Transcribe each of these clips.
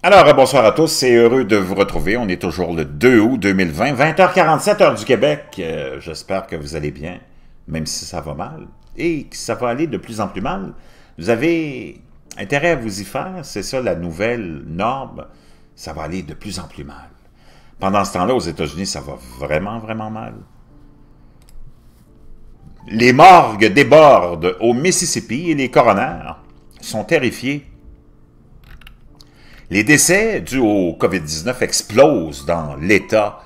Alors, euh, bonsoir à tous, c'est heureux de vous retrouver. On est toujours le 2 août 2020, 20h47 heure du Québec. Euh, j'espère que vous allez bien, même si ça va mal et que ça va aller de plus en plus mal. Vous avez intérêt à vous y faire, c'est ça la nouvelle norme. Ça va aller de plus en plus mal. Pendant ce temps-là, aux États-Unis, ça va vraiment, vraiment mal. Les morgues débordent au Mississippi et les coronaires sont terrifiés les décès dus au COVID-19 explosent dans l'État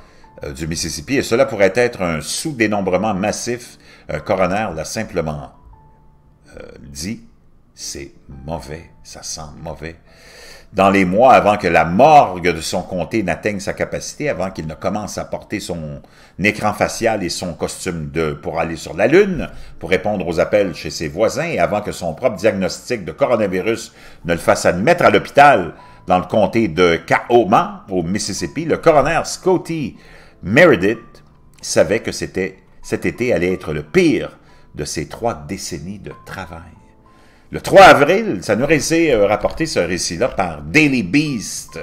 euh, du Mississippi et cela pourrait être un sous-dénombrement massif. Un coroner l'a simplement euh, dit, c'est mauvais, ça sent mauvais. Dans les mois avant que la morgue de son comté n'atteigne sa capacité, avant qu'il ne commence à porter son écran facial et son costume de pour aller sur la Lune, pour répondre aux appels chez ses voisins, et avant que son propre diagnostic de coronavirus ne le fasse admettre à l'hôpital, dans le comté de Kaoma, au Mississippi, le coroner Scotty Meredith savait que cet été allait être le pire de ses trois décennies de travail. Le 3 avril, ça nous a euh, rapporté ce récit-là par Daily Beast.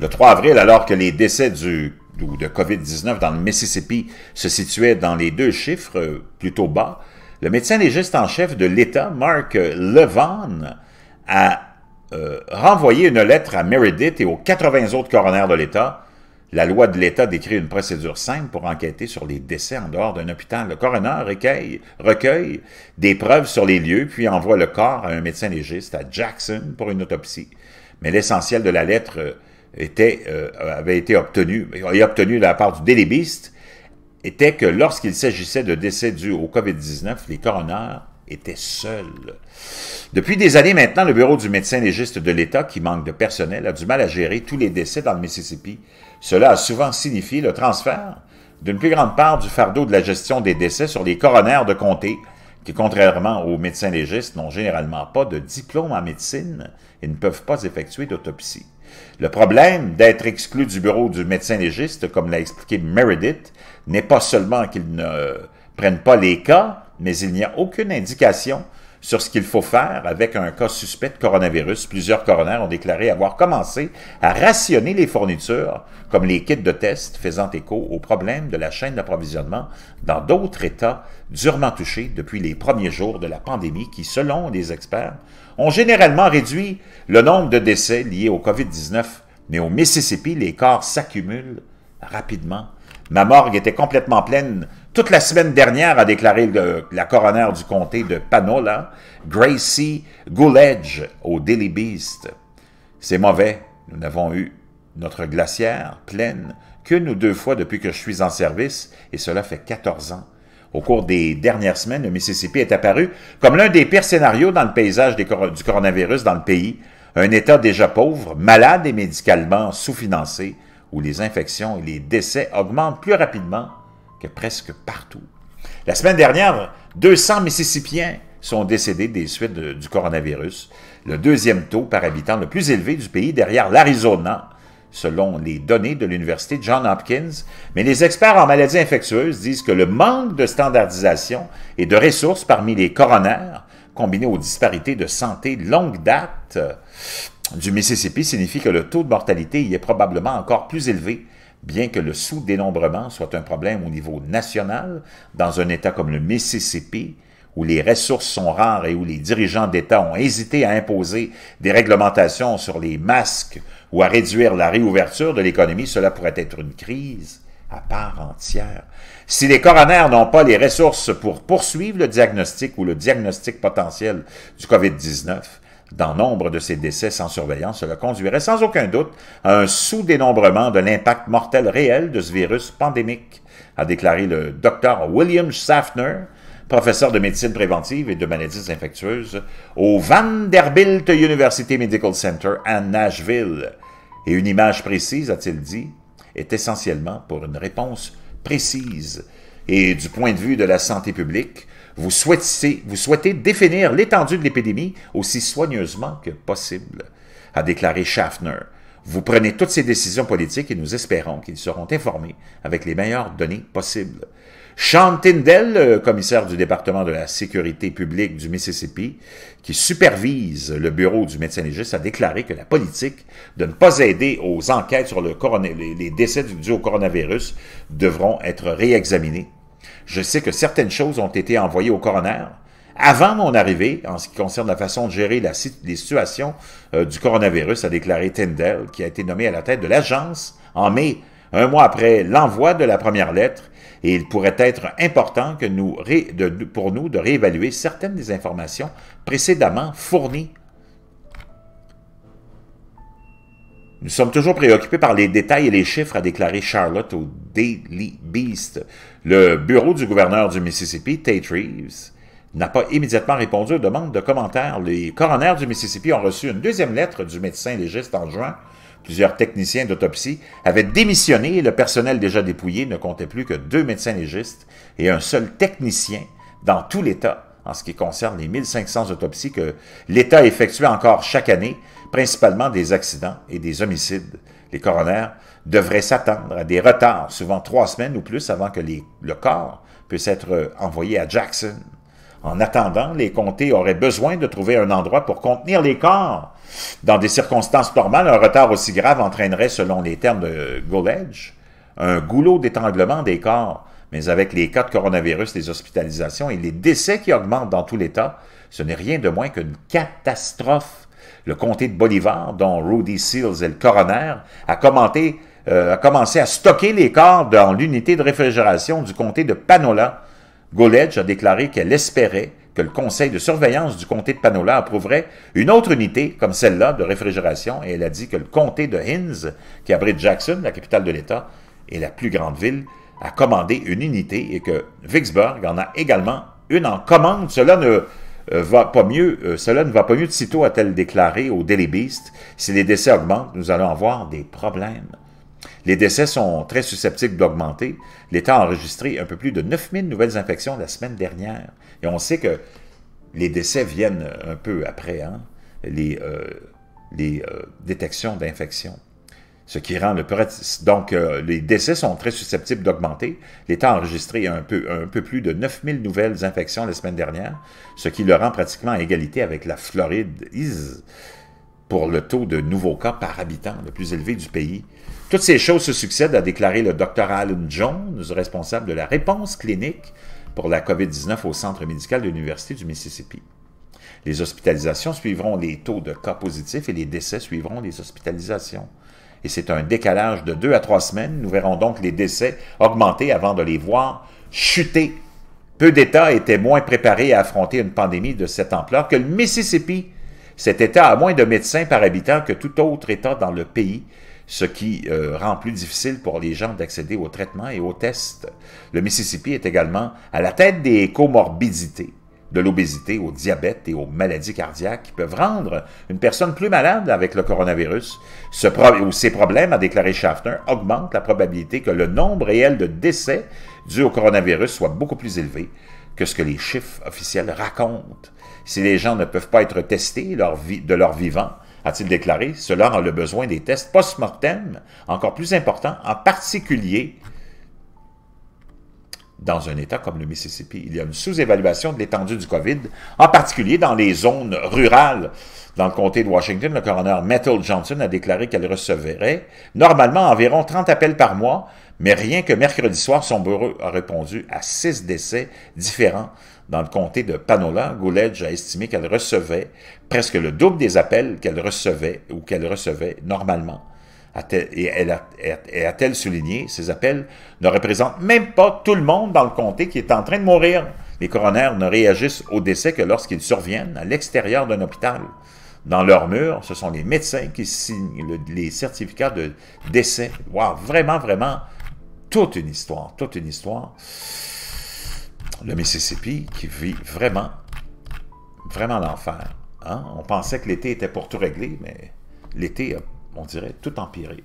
Le 3 avril, alors que les décès du, de COVID-19 dans le Mississippi se situaient dans les deux chiffres euh, plutôt bas, le médecin légiste en chef de l'État, Mark Levan, a euh, renvoyer une lettre à Meredith et aux 80 autres coronaires de l'État. La loi de l'État décrit une procédure simple pour enquêter sur les décès en dehors d'un hôpital. Le coroner recueille, des preuves sur les lieux, puis envoie le corps à un médecin légiste à Jackson pour une autopsie. Mais l'essentiel de la lettre euh, était, euh, avait été obtenu, et obtenu de la part du délibiste, était que lorsqu'il s'agissait de décès dus au COVID-19, les coroners était seul. Depuis des années maintenant, le bureau du médecin légiste de l'État, qui manque de personnel, a du mal à gérer tous les décès dans le Mississippi. Cela a souvent signifié le transfert d'une plus grande part du fardeau de la gestion des décès sur les coronaires de comté, qui, contrairement aux médecins légistes, n'ont généralement pas de diplôme en médecine et ne peuvent pas effectuer d'autopsie. Le problème d'être exclu du bureau du médecin légiste, comme l'a expliqué Meredith, n'est pas seulement qu'ils ne prennent pas les cas, mais il n'y a aucune indication sur ce qu'il faut faire avec un cas suspect de coronavirus. Plusieurs coronaires ont déclaré avoir commencé à rationner les fournitures, comme les kits de tests faisant écho aux problèmes de la chaîne d'approvisionnement dans d'autres États durement touchés depuis les premiers jours de la pandémie qui, selon les experts, ont généralement réduit le nombre de décès liés au COVID-19. Mais au Mississippi, les corps s'accumulent rapidement Ma morgue était complètement pleine toute la semaine dernière, a déclaré la coroner du comté de Panola, Gracie Gouledge, au Daily Beast. C'est mauvais, nous n'avons eu notre glacière pleine qu'une ou deux fois depuis que je suis en service, et cela fait 14 ans. Au cours des dernières semaines, le Mississippi est apparu comme l'un des pires scénarios dans le paysage du coronavirus dans le pays. Un État déjà pauvre, malade et médicalement sous-financé, où les infections et les décès augmentent plus rapidement que presque partout. La semaine dernière, 200 Mississippiens sont décédés des suites du coronavirus, le deuxième taux par habitant le plus élevé du pays derrière l'Arizona, selon les données de l'Université Johns Hopkins, mais les experts en maladies infectieuses disent que le manque de standardisation et de ressources parmi les coronaires, combiné aux disparités de santé longue date, du Mississippi signifie que le taux de mortalité y est probablement encore plus élevé, bien que le sous-dénombrement soit un problème au niveau national, dans un État comme le Mississippi, où les ressources sont rares et où les dirigeants d'État ont hésité à imposer des réglementations sur les masques ou à réduire la réouverture de l'économie, cela pourrait être une crise à part entière. Si les coronaires n'ont pas les ressources pour poursuivre le diagnostic ou le diagnostic potentiel du COVID-19, dans nombre de ces décès sans surveillance, cela conduirait sans aucun doute à un sous-dénombrement de l'impact mortel réel de ce virus pandémique, a déclaré le docteur William Safner, professeur de médecine préventive et de maladies infectieuses au Vanderbilt University Medical Center à Nashville. Et une image précise, a-t-il dit, est essentiellement pour une réponse précise. Et du point de vue de la santé publique, vous souhaitez, définir l'étendue de l'épidémie aussi soigneusement que possible, a déclaré Schaffner. Vous prenez toutes ces décisions politiques et nous espérons qu'ils seront informés avec les meilleures données possibles. Sean Tindell, euh, commissaire du département de la sécurité publique du Mississippi, qui supervise le bureau du médecin légiste, a déclaré que la politique de ne pas aider aux enquêtes sur les décès dus au coronavirus devront être réexaminées je sais que certaines choses ont été envoyées au coroner avant mon arrivée en ce qui concerne la façon de gérer la, les situations euh, du coronavirus, a déclaré Tyndall, qui a été nommé à la tête de l'agence en mai, un mois après l'envoi de la première lettre, et il pourrait être important que nous, pour nous de réévaluer certaines des informations précédemment fournies Nous sommes toujours préoccupés par les détails et les chiffres, a déclaré Charlotte au Daily Beast. Le bureau du gouverneur du Mississippi, Tate Reeves, n'a pas immédiatement répondu aux demandes de commentaires. Les coronaires du Mississippi ont reçu une deuxième lettre du médecin légiste en juin. Plusieurs techniciens d'autopsie avaient démissionné et le personnel déjà dépouillé ne comptait plus que deux médecins légistes et un seul technicien dans tout l'État en ce qui concerne les 1500 autopsies que l'État effectue encore chaque année, principalement des accidents et des homicides. Les coronaires devraient s'attendre à des retards, souvent trois semaines ou plus, avant que le corps puisse être envoyé à Jackson. En attendant, les comtés auraient besoin de trouver un endroit pour contenir les corps. Dans des circonstances normales, un retard aussi grave entraînerait, selon les termes de Goledge, un goulot d'étranglement des corps mais avec les cas de coronavirus, les hospitalisations et les décès qui augmentent dans tout l'État, ce n'est rien de moins qu'une catastrophe. Le comté de Bolivar, dont Rudy Seals est le coroner, a, commenté, euh, a commencé à stocker les corps dans l'unité de réfrigération du comté de Panola. Goledge a déclaré qu'elle espérait que le conseil de surveillance du comté de Panola approuverait une autre unité comme celle-là de réfrigération et elle a dit que le comté de Hinds, qui abrite Jackson, la capitale de l'État, est la plus grande ville a commandé une unité et que Vicksburg en a également une en commande. Cela ne euh, va pas mieux, euh, cela ne va pas mieux de sitôt, a-t-elle déclaré au Daily Beast. Si les décès augmentent, nous allons avoir des problèmes. Les décès sont très susceptibles d'augmenter. L'État a enregistré un peu plus de 9000 nouvelles infections la semaine dernière. Et on sait que les décès viennent un peu après hein, les, euh, les détections d'infections ce qui rend le Donc, euh, les décès sont très susceptibles d'augmenter. L'État a enregistré un peu, un peu plus de 9000 nouvelles infections la semaine dernière, ce qui le rend pratiquement à égalité avec la Floride pour le taux de nouveaux cas par habitant le plus élevé du pays. Toutes ces choses se succèdent, a déclaré le Dr Alan Jones, responsable de la réponse clinique pour la COVID-19 au Centre médical de l'Université du Mississippi. Les hospitalisations suivront les taux de cas positifs et les décès suivront les hospitalisations et c'est un décalage de deux à trois semaines. Nous verrons donc les décès augmenter avant de les voir chuter. Peu d'États étaient moins préparés à affronter une pandémie de cette ampleur que le Mississippi. Cet État a moins de médecins par habitant que tout autre État dans le pays, ce qui euh, rend plus difficile pour les gens d'accéder aux traitements et aux tests. Le Mississippi est également à la tête des comorbidités de l'obésité, au diabète et aux maladies cardiaques qui peuvent rendre une personne plus malade avec le coronavirus. ou ces problèmes, a déclaré Schaffner, augmentent la probabilité que le nombre réel de décès dus au coronavirus soit beaucoup plus élevé que ce que les chiffres officiels racontent. Si les gens ne peuvent pas être testés de leur vivant, a-t-il déclaré, cela a le besoin des tests post-mortem encore plus important, en particulier dans un État comme le Mississippi. Il y a une sous-évaluation de l'étendue du COVID, en particulier dans les zones rurales. Dans le comté de Washington, le coroner Mattel Johnson a déclaré qu'elle recevrait normalement environ 30 appels par mois, mais rien que mercredi soir, son bureau a répondu à six décès différents. Dans le comté de Panola, Gouledge a estimé qu'elle recevait presque le double des appels qu'elle recevait ou qu'elle recevait normalement et a, t elle souligné, ces appels ne représentent même pas tout le monde dans le comté qui est en train de mourir. Les coronaires ne réagissent au décès que lorsqu'ils surviennent à l'extérieur d'un hôpital. Dans leur mur, ce sont les médecins qui signent les certificats de décès. Wow, vraiment, vraiment, toute une histoire, toute une histoire. Le Mississippi qui vit vraiment, vraiment l'enfer. Hein. On pensait que l'été était pour tout régler, mais l'été a on dirait, tout empiré.